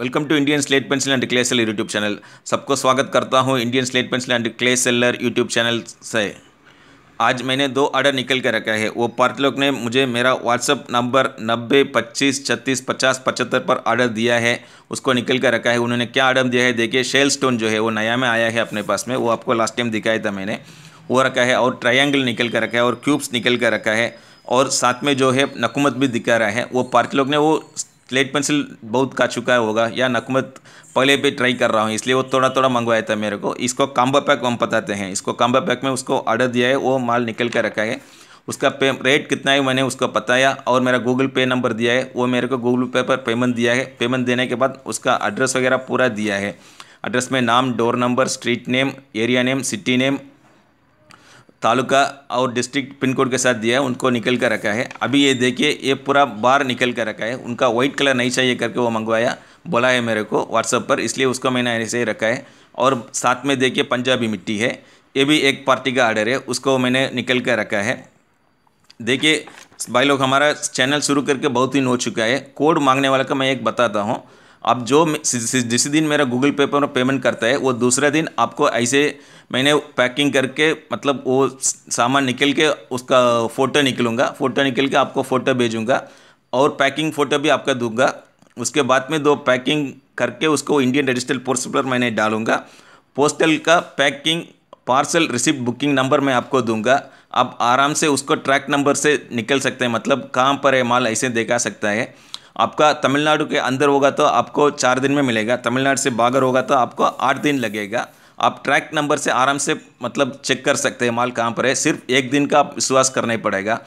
welcome to Indian slate pencil and clay seller YouTube channel सबको स्वागत करता हूँ Indian slate pencil and clay seller YouTube channel से आज मैंने दो आर्डर निकल के रखा है वो पार्ट लोग ने मुझे मेरा व्हाट्सअप नंबर नब्बे पच्चीस छत्तीस पचास पचहत्तर पर आर्डर दिया है उसको निकल के रखा है उन्होंने क्या आर्डर दिया है देखिए शेल स्टोन जो है वो नया में आया है अपने पास में वो आपको लास्ट टाइम दिखाया था मैंने वो रखा है और ट्राइंगल निकल कर रखा है और क्यूब्स निकल कर रखा है और साथ में जो है नकुमत भी दिखा रहा है वो पार्टी लोग ने वो स्लेट पेंसिल बहुत का चुका होगा या नकमत पहले भी ट्राई कर रहा हूँ इसलिए वो थोड़ा थोड़ा मंगवाया था मेरे को इसको काम्बा पैक हम बताते हैं इसको काम्बा पैक में उसको ऑर्डर दिया है वो माल निकल कर रखा है उसका पे रेट कितना है मैंने उसको बताया और मेरा गूगल पे नंबर दिया है वो मेरे को गूगल पे पर पेमेंट दिया है पेमेंट देने के बाद उसका एड्रेस वगैरह पूरा दिया है एड्रेस में नाम door number street name area name city name taluka और डिस्ट्रिक्ट पिन कोड के साथ दिया है उनको निकल कर रखा है अभी ये देखिए ये पूरा बाहर निकल कर रखा है उनका व्हाइट कलर नहीं चाहिए करके वो मंगवाया बोला है मेरे को व्हाट्सअप पर इसलिए उसको मैंने ऐसे ही रखा है और साथ में देखिए पंजाबी मिट्टी है ये भी एक पार्टी का आर्डर है उसको मैंने निकल कर रखा है देखिए भाई लोग हमारा चैनल शुरू करके बहुत दिन हो चुका है कोड मांगने वाला का मैं एक बताता हूँ आप जो जिस दिन मेरा गूगल पे पर पेमेंट करता है वो दूसरे दिन आपको ऐसे मैंने पैकिंग करके मतलब वो सामान निकल के उसका फ़ोटो निकलूँगा फ़ोटो निकल के आपको फ़ोटो भेजूँगा और पैकिंग फ़ोटो भी आपका दूंगा उसके बाद में दो पैकिंग करके उसको इंडियन रजिस्टर पोस्ट पर मैंने डालूँगा पोस्टल का packing parcel receipt booking number मैं आपको दूंगा आप आराम से उसको ट्रैक नंबर से निकल सकते हैं मतलब कहाँ पर है माल ऐसे देखा सकता है आपका तमिलनाडु के अंदर होगा तो आपको चार दिन में मिलेगा तमिलनाडु से बागर होगा तो आपको आठ दिन लगेगा आप ट्रैक नंबर से आराम से मतलब चेक कर सकते हैं माल कहाँ पर है सिर्फ एक दिन का विश्वास करना ही पड़ेगा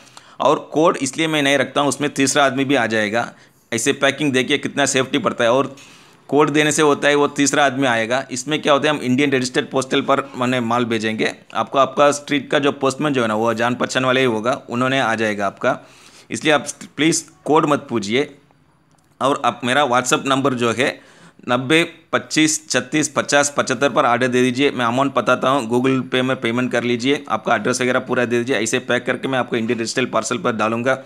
और कोड इसलिए मैं नहीं रखता हूँ उसमें तीसरा आदमी भी आ जाएगा ऐसे पैकिंग देखिए कितना सेफ्टी पड़ता है और कोड देने से होता है वो तीसरा आदमी आएगा इसमें क्या होता है हम इंडियन रजिस्टर्ड पोस्टल पर मैंने माल भेजेंगे आपको आपका स्ट्रीट का जो पोस्टमैन जो है ना वो जान पहचान वाले ही होगा उन्होंने आ जाएगा आपका इसलिए आप प्लीज़ कोड मत पूछिए और आप मेरा व्हाट्सअप नंबर जो है नब्बे पच्चीस छत्तीस पचास पचहत्तर पर आर्डर दे दीजिए मैं अमाउंट बताता हूँ गूगल पे में पेमेंट कर लीजिए आपका एड्रेस वगैरह पूरा दे दीजिए ऐसे पैक करके मैं आपको इंडियन डिजिटल पार्सल पर डालूंगा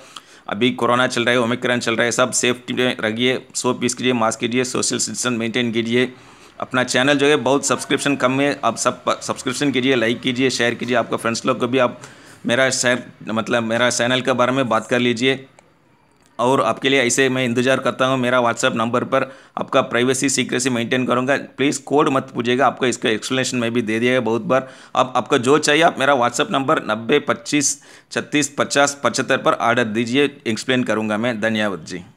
अभी कोरोना चल रहा है ओमिक्रॉन चल रहा है सब सेफ्टी में रखिए सोप पीस कीजिए मास्क कीजिए सोशल डिस्टेंस मेंटेन कीजिए अपना चैनल जो है बहुत सब्सक्रिप्शन कम है आप सब सब्सक्रिप्शन कीजिए लाइक कीजिए शेयर कीजिए आपका फ्रेंड्स लोग को भी आप मेरा शेयर मतलब मेरा चैनल के बारे में बात कर लीजिए और आपके लिए ऐसे मैं इंतजार करता हूँ मेरा व्हाट्सअप नंबर पर आपका प्राइवेसी सीक्रेसी मेंटेन करूँगा प्लीज़ कोड मत पूछिएगा आपको इसका एक्सप्लेनेशन मैं भी दे दिया है बहुत बार अब आपका जो चाहिए आप मेरा व्हाट्सअप नंबर नब्बे पच्चीस छत्तीस पचास पचहत्तर पर आर्डर दीजिए एक्सप्लेन करूँगा मैं धन्यवाद जी